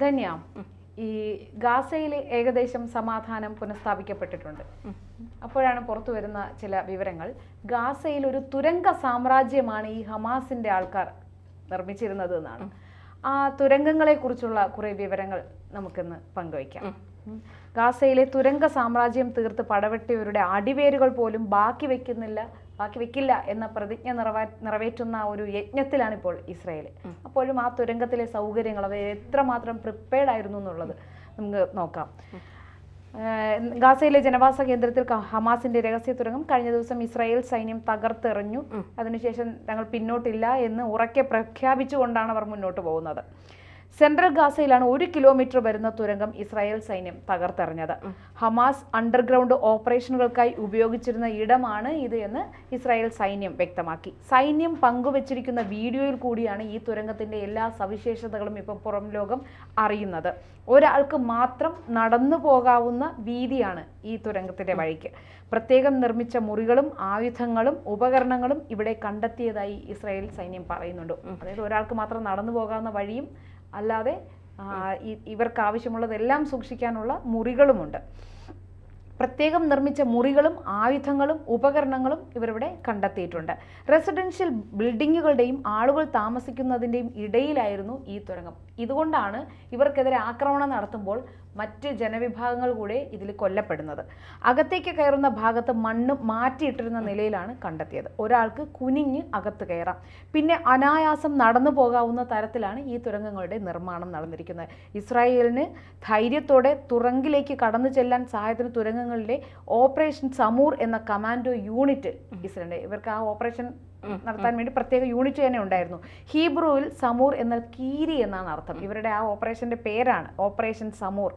ധന്യ ഈ ഗാസയിൽ ഏകദേശം സമാധാനം പുനഃസ്ഥാപിക്കപ്പെട്ടിട്ടുണ്ട് അപ്പോഴാണ് പുറത്തു വരുന്ന ചില വിവരങ്ങൾ ഗാസയിൽ ഒരു തുരങ്ക സാമ്രാജ്യമാണ് ഈ ഹമാസിന്റെ ആൾക്കാർ നിർമ്മിച്ചിരുന്നത് എന്നാണ് ആ തുരങ്കങ്ങളെ കുറിച്ചുള്ള കുറേ വിവരങ്ങൾ നമുക്കിന്ന് പങ്കുവയ്ക്കാം ഗാസയിലെ തുരങ്ക സാമ്രാജ്യം തീർത്ത് പടവെട്ടിയവരുടെ അടിവേരുകൾ പോലും ബാക്കി വെക്കുന്നില്ല ബാക്കി വെക്കില്ല എന്ന പ്രതിജ്ഞ നിറവേ നിറവേറ്റുന്ന ഒരു യജ്ഞത്തിലാണ് ഇപ്പോൾ ഇസ്രയേൽ അപ്പോഴും ആ തുരങ്കത്തിലെ സൗകര്യങ്ങൾ അവർ എത്രമാത്രം പ്രിപ്പയർഡ് ആയിരുന്നു എന്നുള്ളത് നമുക്ക് നോക്കാം ഗാസയിലെ ജനവാസ കേന്ദ്രത്തിൽ ഹമാസിന്റെ രഹസ്യ തുരങ്കം കഴിഞ്ഞ ദിവസം ഇസ്രായേൽ സൈന്യം തകർത്തെറിഞ്ഞു അതിനുശേഷം ഞങ്ങൾ പിന്നോട്ടില്ല എന്ന് ഉറക്കെ പ്രഖ്യാപിച്ചുകൊണ്ടാണ് അവർ മുന്നോട്ട് പോകുന്നത് സെൻട്രൽ ഗാസയിലാണ് ഒരു കിലോമീറ്റർ വരുന്ന തുരങ്കം ഇസ്രായേൽ സൈന്യം തകർത്തെറിഞ്ഞത് ഹമാസ് അണ്ടർഗ്രൗണ്ട് ഓപ്പറേഷനുകൾക്കായി ഉപയോഗിച്ചിരുന്ന ഇടമാണ് ഇത് എന്ന് ഇസ്രായേൽ സൈന്യം വ്യക്തമാക്കി സൈന്യം പങ്കുവച്ചിരിക്കുന്ന വീഡിയോയിൽ കൂടിയാണ് ഈ തുരങ്കത്തിന്റെ എല്ലാ സവിശേഷതകളും ഇപ്പോൾ പുറം ലോകം അറിയുന്നത് ഒരാൾക്ക് മാത്രം നടന്നു പോകാവുന്ന വീതിയാണ് ഈ തുരങ്കത്തിന്റെ വഴിക്ക് പ്രത്യേകം നിർമ്മിച്ച മുറികളും ആയുധങ്ങളും ഉപകരണങ്ങളും ഇവിടെ കണ്ടെത്തിയതായി ഇസ്രായേൽ സൈന്യം പറയുന്നുണ്ട് അതായത് ഒരാൾക്ക് മാത്രം നടന്നു പോകാവുന്ന വഴിയും അല്ലാതെ ഇവർക്ക് ആവശ്യമുള്ളതെല്ലാം സൂക്ഷിക്കാനുള്ള മുറികളുമുണ്ട് പ്രത്യേകം നിർമ്മിച്ച മുറികളും ആയുധങ്ങളും ഉപകരണങ്ങളും ഇവരിവിടെ കണ്ടെത്തിയിട്ടുണ്ട് റെസിഡൻഷ്യൽ ബിൽഡിങ്ങുകളുടെയും ആളുകൾ താമസിക്കുന്നതിൻ്റെയും ഇടയിലായിരുന്നു ഈ തുരങ്കം ഇതുകൊണ്ടാണ് ഇവർക്കെതിരെ ആക്രമണം നടത്തുമ്പോൾ മറ്റ് ജനവിഭാഗങ്ങൾ കൂടെ ഇതിൽ കൊല്ലപ്പെടുന്നത് അകത്തേക്ക് കയറുന്ന ഭാഗത്ത് മണ്ണ് മാറ്റിയിട്ടിരുന്ന നിലയിലാണ് കണ്ടെത്തിയത് ഒരാൾക്ക് കുനിഞ്ഞ് അകത്ത് കയറാം പിന്നെ അനായാസം നടന്നു പോകാവുന്ന തരത്തിലാണ് ഈ തുരങ്കങ്ങളുടെ നിർമ്മാണം നടന്നിരിക്കുന്നത് ഇസ്രായേലിന് ധൈര്യത്തോടെ തുറങ്കിലേക്ക് കടന്നു ചെല്ലാൻ സഹായത്തിന് തുരങ്കങ്ങളിലെ ഓപ്പറേഷൻ സമൂർ എന്ന കമാൻഡോ യൂണിറ്റ് ഇസ്രേലിൻ്റെ ഇവർക്ക് ആ ഓപ്പറേഷൻ നടത്താൻ വേണ്ടി പ്രത്യേക യൂണിറ്റ് തന്നെ ഉണ്ടായിരുന്നു ഹീബ്രുവിൽ സമൂർ എന്നാൽ കീരി എന്നാണ് അർത്ഥം ഇവരുടെ ആ ഓപ്പറേഷൻ്റെ പേരാണ് ഓപ്പറേഷൻ സമൂർ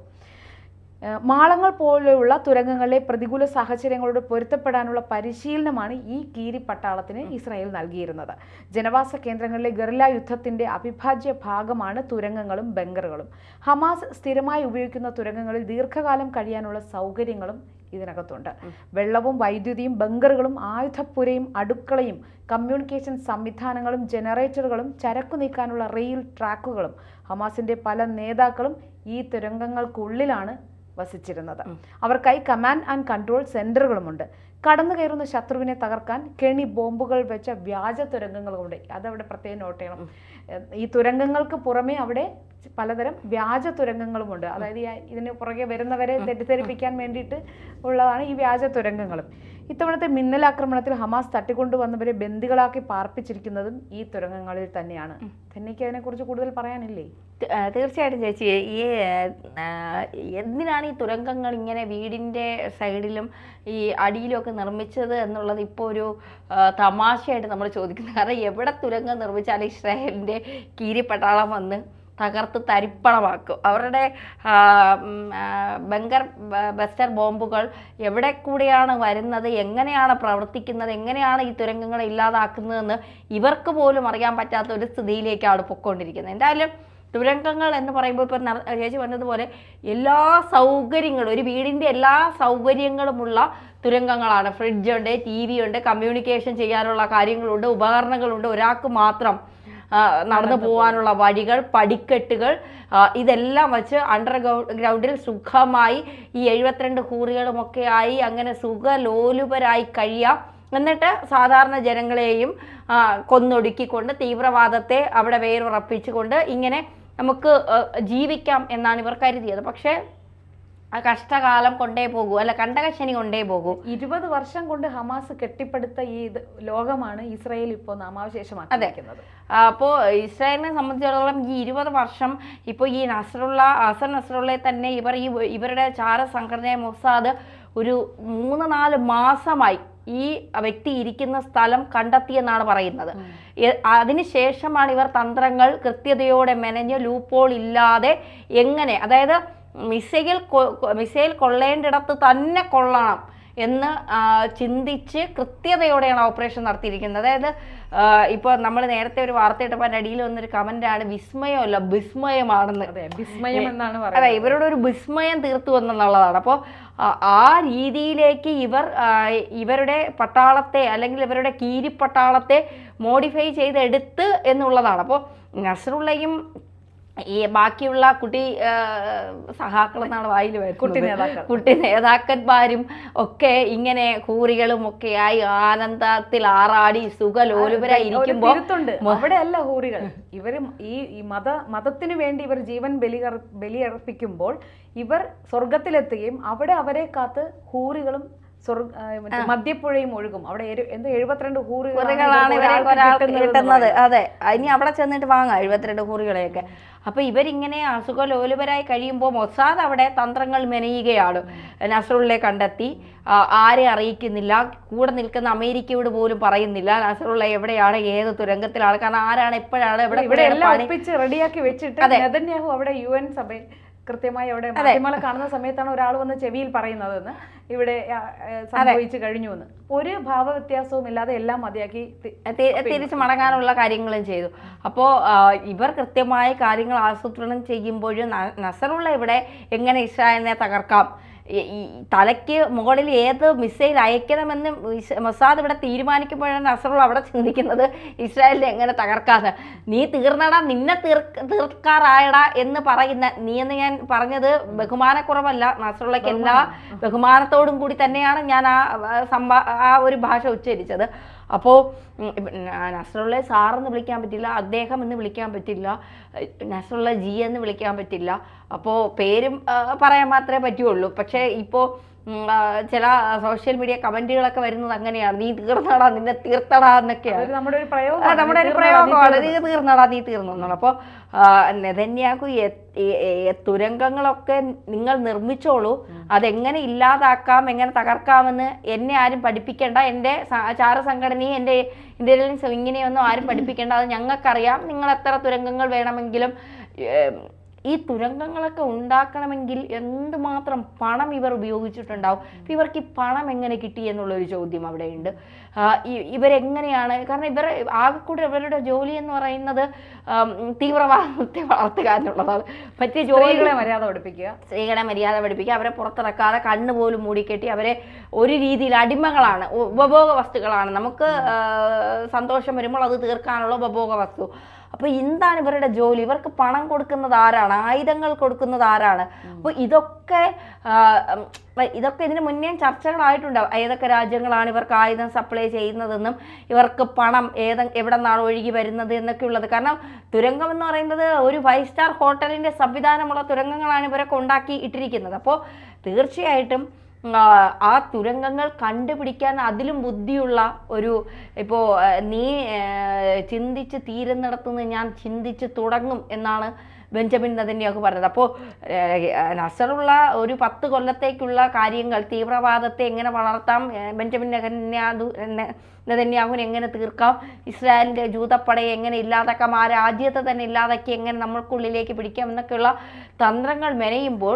മാളങ്ങൾ പോലെയുള്ള തുരങ്കങ്ങളിലെ പ്രതികൂല സാഹചര്യങ്ങളോട് പൊരുത്തപ്പെടാനുള്ള പരിശീലനമാണ് ഈ കീരി പട്ടാളത്തിന് ഇസ്രായേൽ നൽകിയിരുന്നത് ജനവാസ കേന്ദ്രങ്ങളിലെ ഗറില്ല യുദ്ധത്തിന്റെ അവിഭാജ്യ ഭാഗമാണ് തുരങ്കങ്ങളും ബങ്കറുകളും ഹമാസ് സ്ഥിരമായി ഉപയോഗിക്കുന്ന തുരങ്കങ്ങളിൽ ദീർഘകാലം കഴിയാനുള്ള സൗകര്യങ്ങളും ഇതിനകത്തുണ്ട് വെള്ളവും വൈദ്യുതിയും ബങ്കറുകളും ആയുധപ്പുരയും അടുക്കളയും കമ്മ്യൂണിക്കേഷൻ സംവിധാനങ്ങളും ജനറേറ്ററുകളും ചരക്കു നീക്കാനുള്ള റെയിൽ ട്രാക്കുകളും ഹമാസിന്റെ പല നേതാക്കളും ഈ തുരങ്കങ്ങൾക്കുള്ളിലാണ് വസിച്ചിരുന്നത് അവർക്കായി കമാൻഡ് ആൻഡ് കൺട്രോൾ സെന്ററുകളുമുണ്ട് കടന്നു കയറുന്ന ശത്രുവിനെ തകർക്കാൻ കെണി ബോംബുകൾ വെച്ച വ്യാജ തുരങ്കങ്ങളുണ്ട് അതവിടെ പ്രത്യേകം നോട്ട് ചെയ്യണം ഈ തുരങ്കങ്ങൾക്ക് പുറമേ അവിടെ പലതരം വ്യാജ തുരങ്കങ്ങളുമുണ്ട് അതായത് ഇതിന് പുറകെ വരുന്നവരെ തെറ്റിദ്ധരിപ്പിക്കാൻ വേണ്ടിയിട്ട് ഉള്ളതാണ് ഈ വ്യാജ തുരങ്കങ്ങളും ഇത്തവണത്തെ മിന്നലാക്രമണത്തിൽ ഹമാസ് തട്ടിക്കൊണ്ടുവന്നവരെ ബന്ദികളാക്കി പാർപ്പിച്ചിരിക്കുന്നതും ഈ തുരങ്കങ്ങളിൽ തന്നെയാണ് തന്നെക്ക് അതിനെക്കുറിച്ച് കൂടുതൽ പറയാനില്ലേ തീർച്ചയായിട്ടും ചേച്ചി ഈ എന്തിനാണ് ഈ തുരങ്കങ്ങൾ ഇങ്ങനെ വീടിൻ്റെ സൈഡിലും ഈ അടിയിലുമൊക്കെ നിർമ്മിച്ചത് എന്നുള്ളത് ഇപ്പോൾ ഒരു തമാശയായിട്ട് നമ്മൾ ചോദിക്കുന്നത് കാരണം എവിടെ തുരങ്കം നിർമ്മിച്ചാലും ഇസ്രായേലിൻ്റെ കീരിപ്പട്ടാളം വന്ന് തകർത്ത് തരിപ്പണമാക്കും അവരുടെ ബങ്കർ ബസ്റ്റർ ബോംബുകൾ എവിടെ കൂടെയാണ് വരുന്നത് എങ്ങനെയാണ് പ്രവർത്തിക്കുന്നത് എങ്ങനെയാണ് ഈ തുരങ്കങ്ങളെ ഇല്ലാതാക്കുന്നതെന്ന് ഇവർക്ക് പോലും അറിയാൻ പറ്റാത്ത ഒരു സ്ഥിതിയിലേക്കാണ് പൊക്കോണ്ടിരിക്കുന്നത് എന്തായാലും തുരങ്കങ്ങൾ എന്ന് പറയുമ്പോൾ ഇപ്പം ചേച്ചി പറഞ്ഞതുപോലെ എല്ലാ സൗകര്യങ്ങളും ഒരു വീടിൻ്റെ എല്ലാ സൗകര്യങ്ങളുമുള്ള തുരങ്കങ്ങളാണ് ഫ്രിഡ്ജുണ്ട് ടി വി ഉണ്ട് കമ്മ്യൂണിക്കേഷൻ ചെയ്യാനുള്ള കാര്യങ്ങളുണ്ട് ഉപകരണങ്ങളുണ്ട് ഒരാൾക്ക് മാത്രം നടന്നു പോകാനുള്ള വഴികൾ പടിക്കെട്ടുകൾ ഇതെല്ലാം വച്ച് അണ്ടർ ഗ്രൗണ്ടിൽ സുഖമായി ഈ എഴുപത്തിരണ്ട് കൂറികളുമൊക്കെ ആയി അങ്ങനെ സുഖലോലുപരായി കഴിയാം എന്നിട്ട് സാധാരണ ജനങ്ങളെയും കൊന്നൊടുക്കിക്കൊണ്ട് തീവ്രവാദത്തെ അവിടെ വേരുറപ്പിച്ചുകൊണ്ട് ഇങ്ങനെ നമുക്ക് ജീവിക്കാം എന്നാണ് ഇവർ കരുതിയത് പക്ഷേ ആ കഷ്ടകാലം കൊണ്ടേ പോകൂ അല്ല കണ്ടകശനി കൊണ്ടേ പോകൂ ഇരുപത് വർഷം കൊണ്ട് ഹമാസ് കെട്ടിപ്പടുത്ത ഈ ലോകമാണ് ഇസ്രായേൽ ഇപ്പോൾ നാമാവശേഷമാണ് അതെ അപ്പോൾ ഇസ്രായേലിനെ സംബന്ധിച്ചിടത്തോളം ഈ ഇരുപത് വർഷം ഇപ്പോൾ ഈ നസറുള്ള അസൻ നസറുള്ളെ തന്നെ ഇവർ ഈ ഇവരുടെ ചാര സംഘടന മൊസാദ് ഒരു മൂന്ന് നാല് മാസമായി ഈ വ്യക്തി ഇരിക്കുന്ന സ്ഥലം കണ്ടെത്തിയെന്നാണ് പറയുന്നത് അതിനുശേഷമാണ് ഇവർ തന്ത്രങ്ങൾ കൃത്യതയോടെ മെനഞ്ഞ് ലൂപ്പോൾ ഇല്ലാതെ എങ്ങനെ അതായത് മിസൈൽ മിസൈൽ കൊള്ളേണ്ടിടത്ത് തന്നെ കൊള്ളണം എന്ന് ചിന്തിച്ച് കൃത്യതയോടെയാണ് ഓപ്പറേഷൻ നടത്തിയിരിക്കുന്നത് അതായത് ഇപ്പോൾ നമ്മൾ നേരത്തെ ഒരു വാർത്ത ഇട്ടപ്പോൾ അടിയിൽ വന്നൊരു കമൻ്റാണ് വിസ്മയമല്ല വിസ്മയമാണെന്ന് വിസ്മയം എന്നാണ് അതെ ഇവരോട് ഒരു വിസ്മയം തീർത്തു എന്നുള്ളതാണ് അപ്പോൾ ആ രീതിയിലേക്ക് ഇവർ ഇവരുടെ പട്ടാളത്തെ അല്ലെങ്കിൽ ഇവരുടെ കീരിപ്പട്ടാളത്തെ മോഡിഫൈ ചെയ്തെടുത്ത് എന്നുള്ളതാണ് അപ്പോൾ നസറുള്ളയും ഈ ബാക്കിയുള്ള കുട്ടി സഹാക്കളെന്നാണ് വായിൽ വരുന്നത് കുട്ടി നേതാക്കന്മാരും ഒക്കെ ഇങ്ങനെ ഹൂറികളും ഒക്കെയായി ആയി ആനന്ദത്തിൽ ആറാടി സുഖലോലുപരായി ഇരിക്കുമ്പോൾ അവിടെയല്ല ഹൂറികൾ ഇവർ ഈ മത മതത്തിനു വേണ്ടി ഇവർ ജീവൻ ബലി ബലിയർപ്പിക്കുമ്പോൾ ഇവർ സ്വർഗത്തിലെത്തുകയും അവിടെ അവരെ കാത്ത് ഹൂറികളും മദ്യപ്പുഴയും ഒഴുകും അവിടെ എന്തോ എഴുപത്തിരണ്ട് ഹൂറികളാണ് കിട്ടുന്നത് അതെ ഇനി അവിടെ ചെന്നിട്ട് വാങ്ങാം എഴുപത്തിരണ്ട് ഹൂറികളെയൊക്കെ അപ്പോൾ ഇവരിങ്ങനെ ലോലുപരായി കഴിയുമ്പോൾ മൊസാദ് അവിടെ തന്ത്രങ്ങൾ മെനയുകയാണ് നസറുള്ളിലെ കണ്ടെത്തി ആരെ അറിയിക്കുന്നില്ല കൂടെ നിൽക്കുന്ന അമേരിക്കയോട് പോലും പറയുന്നില്ല നസറുള്ള എവിടെയാണ് ഏത് തുരങ്കത്തിലാണ് കാരണം ആരാണ് എപ്പോഴാണ് ഇവിടെ ഇവിടെ എല്ലാം റെഡിയാക്കി വെച്ചിട്ട് അവിടെ യു എൻ സഭയിൽ കൃത്യമായി അവിടെ മാധ്യമങ്ങളെ കാണുന്ന സമയത്താണ് ഒരാൾ വന്ന് ചെവിയിൽ പറയുന്നതെന്ന് ഇവിടെ സംഭവിച്ചു കഴിഞ്ഞു എന്ന് ഒരു ഭാവ വ്യത്യാസവും ഇല്ലാതെ എല്ലാം മതിയാക്കി തിരിച്ചു മടങ്ങാനുള്ള കാര്യങ്ങളും ചെയ്തു അപ്പോൾ ഇവർ കൃത്യമായ കാര്യങ്ങൾ ആസൂത്രണം ചെയ്യുമ്പോഴും നസറുള്ള ഇവിടെ എങ്ങനെ ഇസ്രായേലിനെ തകർക്കാം ഈ തലയ്ക്ക് മുകളിൽ ഏത് മിസൈൽ അയക്കണമെന്ന് മൊസാദ് ഇവിടെ തീരുമാനിക്കുമ്പോഴാണ് അസറുൾ അവിടെ ചിന്തിക്കുന്നത് ഇസ്രായേലിനെ എങ്ങനെ തകർക്കാന്ന് നീ തീർന്നടാ നിന്നെ തീർ തീർക്കാറായടാ എന്ന് പറയുന്ന നീ എന്ന് ഞാൻ പറഞ്ഞത് ബഹുമാനക്കുറവല്ല നസറുള്ളക്ക് എല്ലാ ബഹുമാനത്തോടും കൂടി തന്നെയാണ് ഞാൻ ആ സംഭാ ആ ഒരു ഭാഷ ഉച്ചരിച്ചത് അപ്പോൾ നസറുള്ള സാറെന്ന് വിളിക്കാൻ പറ്റില്ല അദ്ദേഹം എന്ന് വിളിക്കാൻ പറ്റില്ല നസറുള്ള ജി എന്ന് വിളിക്കാൻ പറ്റില്ല അപ്പോൾ പേരും പറയാൻ മാത്രമേ പറ്റുള്ളൂ പക്ഷേ ഇപ്പോൾ ചില സോഷ്യൽ മീഡിയ കമന്റുകളൊക്കെ വരുന്നത് അങ്ങനെയാണ് നീ തീർന്നടാ നിന്നെ തീർത്തടാ എന്നൊക്കെയാണ് നമ്മുടെ ഒരു ഒരു പ്രയോഗമാണ് നീ തീർന്നടാ നീ തീർന്നു എന്നുള്ള അപ്പോൾ നെതന്യാക്കു തുരങ്കങ്ങളൊക്കെ നിങ്ങൾ നിർമ്മിച്ചോളൂ അതെങ്ങനെ ഇല്ലാതാക്കാം എങ്ങനെ തകർക്കാമെന്ന് എന്നെ ആരും പഠിപ്പിക്കേണ്ട എൻ്റെ ചാര സംഘടനയും എന്റെ ഇന്ത്യയിലും ഇങ്ങനെയൊന്നും ആരും പഠിപ്പിക്കേണ്ട അത് ഞങ്ങൾക്കറിയാം നിങ്ങൾ എത്ര തുരങ്കങ്ങൾ വേണമെങ്കിലും ഈ തുരങ്കങ്ങളൊക്കെ ഉണ്ടാക്കണമെങ്കിൽ എന്തുമാത്രം പണം ഇവർ ഉപയോഗിച്ചിട്ടുണ്ടാവും അപ്പോൾ ഇവർക്ക് ഈ പണം എങ്ങനെ കിട്ടി എന്നുള്ളൊരു ചോദ്യം അവിടെയുണ്ട് ഇവരെങ്ങനെയാണ് കാരണം ഇവർ ആകെക്കൂടെ ഇവരുടെ ജോലി എന്ന് പറയുന്നത് തീവ്രവാദത്തെ വളർത്തുക എന്നുള്ളതാണ് മറ്റേ ജോലികളെ മര്യാദ പഠിപ്പിക്കുക സ്ത്രീകളെ മര്യാദ പഠിപ്പിക്കുക അവരെ പുറത്തിറക്കാതെ കണ്ണ് പോലും മൂടിക്കെട്ടി അവരെ ഒരു രീതിയിൽ അടിമകളാണ് ഉപഭോഗ വസ്തുക്കളാണ് നമുക്ക് സന്തോഷം വരുമ്പോൾ അത് തീർക്കാനുള്ള ഉപഭോഗ വസ്തു അപ്പോൾ എന്താണ് ഇവരുടെ ജോലി ഇവർക്ക് പണം കൊടുക്കുന്നത് ആരാണ് ആയുധങ്ങൾ കൊടുക്കുന്നത് ആരാണ് അപ്പോൾ ഇതൊക്കെ ഇതൊക്കെ ഇതിന് മുന്നേ ചർച്ചകളായിട്ടുണ്ട് ഏതൊക്കെ രാജ്യങ്ങളാണ് ഇവർക്ക് ആയുധം സപ്ലൈ ചെയ്യുന്നതെന്നും ഇവർക്ക് പണം ഏത എവിടെ നിന്നാണ് ഒഴുകി വരുന്നത് എന്നൊക്കെ ഉള്ളത് കാരണം തുരങ്കം എന്ന് പറയുന്നത് ഒരു ഫൈവ് സ്റ്റാർ ഹോട്ടലിൻ്റെ സംവിധാനമുള്ള തുരങ്കങ്ങളാണ് ഇവരൊക്കെ ഉണ്ടാക്കി ഇട്ടിരിക്കുന്നത് അപ്പോൾ തീർച്ചയായിട്ടും ആ തുരങ്കങ്ങൾ കണ്ടുപിടിക്കാൻ അതിലും ബുദ്ധിയുള്ള ഒരു ഇപ്പോൾ നീ ചിന്തിച്ച് തീരുന്നിടത്തുനിന്ന് ഞാൻ ചിന്തിച്ച് തുടങ്ങും എന്നാണ് ബെഞ്ചമിൻ നദന്യൊക്കെ പറഞ്ഞത് അപ്പോൾ നസറുള്ള ഒരു പത്ത് കൊല്ലത്തേക്കുള്ള കാര്യങ്ങൾ തീവ്രവാദത്തെ എങ്ങനെ വളർത്താം ബെഞ്ചമിൻ നഗന്യാദു നെതന്യാഹുവിനെ എങ്ങനെ തീർക്കാം ഇസ്രായേലിൻ്റെ ജൂതപ്പടയെ എങ്ങനെ ഇല്ലാതാക്കാം ആ രാജ്യത്തെ തന്നെ ഇല്ലാതാക്കി എങ്ങനെ നമ്മൾക്കുള്ളിലേക്ക് പിടിക്കാം എന്നൊക്കെയുള്ള തന്ത്രങ്ങൾ മെനയുമ്പോൾ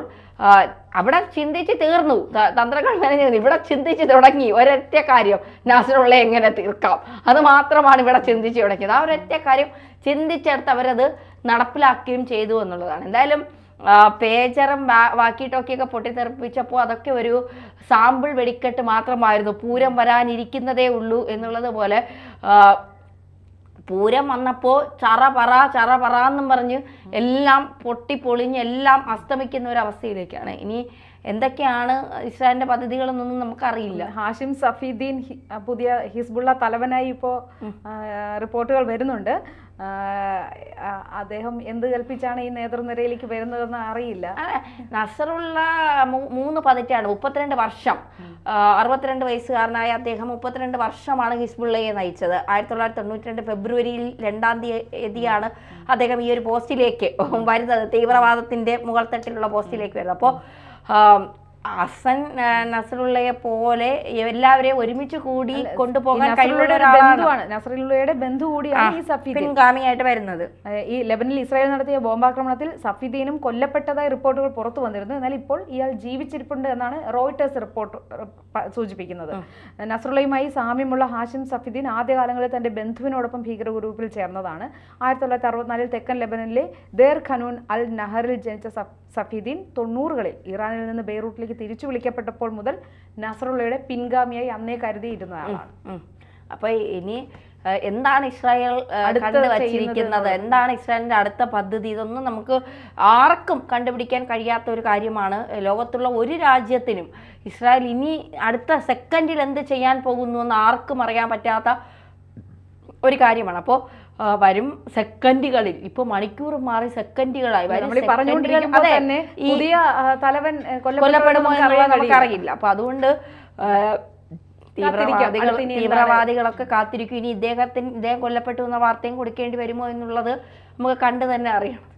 അവിടെ ചിന്തിച്ച് തീർന്നു തന്ത്രങ്ങൾ മെനഞ്ഞു ഇവിടെ ചിന്തിച്ച് തുടങ്ങി ഒരൊറ്റ കാര്യം നാസിനുള്ള എങ്ങനെ തീർക്കാം അത് മാത്രമാണ് ഇവിടെ ചിന്തിച്ച് തുടങ്ങിയത് ആ ഒരൊറ്റ കാര്യം ചിന്തിച്ചെടുത്ത് അവരത് നടപ്പിലാക്കുകയും ചെയ്തു എന്നുള്ളതാണ് എന്തായാലും പേജറും വാക്കി പൊട്ടിത്തെറിപ്പിച്ചപ്പോൾ അതൊക്കെ ഒരു സാമ്പിൾ വെടിക്കെട്ട് മാത്രമായിരുന്നു പൂരം വരാനിരിക്കുന്നതേ ഉള്ളൂ എന്നുള്ളത് പോലെ പൂരം വന്നപ്പോൾ ചറ പറ ചറ പറ എന്നും പറഞ്ഞ് എല്ലാം പൊട്ടിപ്പൊളിഞ്ഞ് എല്ലാം അസ്തമിക്കുന്ന ഒരു അവസ്ഥയിലേക്കാണ് ഇനി എന്തൊക്കെയാണ് ഇസ്രായേലിന്റെ എന്നൊന്നും നമുക്കറിയില്ല ഹാഷിം സഫീദ്ദീൻ പുതിയ ഹിസ്ബുള്ള തലവനായി ഇപ്പോ റിപ്പോർട്ടുകൾ വരുന്നുണ്ട് അദ്ദേഹം എന്ത് കൽപ്പിച്ചാണ് ഈ നേതൃനിരയിലേക്ക് വരുന്നതെന്ന് അറിയില്ല നസറുള്ള മൂന്ന് പതിറ്റാണ് മുപ്പത്തിരണ്ട് വർഷം അറുപത്തിരണ്ട് വയസ്സുകാരനായ അദ്ദേഹം മുപ്പത്തിരണ്ട് വർഷമാണ് ഹിസ്ബുള്ളയെ നയിച്ചത് ആയിരത്തി തൊള്ളായിരത്തി തൊണ്ണൂറ്റി രണ്ട് ഫെബ്രുവരിയിൽ രണ്ടാം തീയതിയാണ് അദ്ദേഹം ഈ ഒരു പോസ്റ്റിലേക്ക് വരുന്നത് തീവ്രവാദത്തിന്റെ മുകൾ തട്ടിലുള്ള പോസ്റ്റിലേക്ക് വരുന്നത് അപ്പോൾ um, ഹസൻ നസറുള്ളയെ പോലെ എല്ലാവരെയും ഒരുമിച്ച് കൂടി കൊണ്ടുപോകാൻ കഴിവുള്ള ബന്ധുവാണ് നസറുള്ളയുടെ ബന്ധു കൂടിയാണ് ഈ സഫീദീൻകാമിയായിട്ട് വരുന്നത് ഈ ലബനിൽ ഇസ്രായേൽ നടത്തിയ ബോംബാക്രമണത്തിൽ സഫീദീനും കൊല്ലപ്പെട്ടതായി റിപ്പോർട്ടുകൾ പുറത്തു വന്നിരുന്നു എന്നാൽ ഇപ്പോൾ ഇയാൾ ജീവിച്ചിരിപ്പുണ്ട് എന്നാണ് റോയിട്ടേഴ്സ് റിപ്പോർട്ട് സൂചിപ്പിക്കുന്നത് നസറുള്ളയുമായി സാമ്യമുള്ള ഹാഷിം സഫീദീൻ ആദ്യകാലങ്ങളിൽ തന്റെ ബന്ധുവിനോടൊപ്പം ഗ്രൂപ്പിൽ ചേർന്നതാണ് ആയിരത്തി തൊള്ളായിരത്തി അറുപത്തിനാലിൽ തെക്കൻ ലെബനിലെ ദേർ ഖനൂൻ അൽ നഹറിൽ ജനിച്ച സഫീദീൻ തൊണ്ണൂറുകളിൽ ഇറാനിൽ നിന്ന് ബെയ്റൂട്ടിലേക്ക് തിരിച്ചു വിളിക്കപ്പെട്ടപ്പോൾ മുതൽ നസറുള്ളയുടെ പിൻഗാമിയായി അന്നേ കരുതിയിരുന്നതാണ് അപ്പൊ അപ്പോൾ ഇനി എന്താണ് ഇസ്രായേൽ കണ്ടു വച്ചിരിക്കുന്നത് എന്താണ് ഇസ്രായേലിന്റെ അടുത്ത പദ്ധതി ഇതൊന്നും നമുക്ക് ആർക്കും കണ്ടുപിടിക്കാൻ കഴിയാത്ത ഒരു കാര്യമാണ് ലോകത്തുള്ള ഒരു രാജ്യത്തിനും ഇസ്രായേൽ ഇനി അടുത്ത സെക്കൻഡിൽ എന്ത് ചെയ്യാൻ പോകുന്നു എന്ന് ആർക്കും അറിയാൻ പറ്റാത്ത ഒരു കാര്യമാണ് അപ്പോൾ വരും സെക്കൻഡുകളിൽ ഇപ്പൊ മണിക്കൂർ മാറി സെക്കൻഡുകളായി തന്നെ പുതിയ തലവൻ കൊല്ലപ്പെടുമോ അപ്പൊ അതുകൊണ്ട് തീവ്രവാദികൾ തീവ്രവാദികളൊക്കെ കാത്തിരിക്കും ഇനി ഇദ്ദേഹത്തിന് ഇദ്ദേഹം കൊല്ലപ്പെട്ടു എന്ന വാർത്തയും കൊടുക്കേണ്ടി വരുമോ എന്നുള്ളത് നമുക്ക് കണ്ടു തന്നെ അറിയണം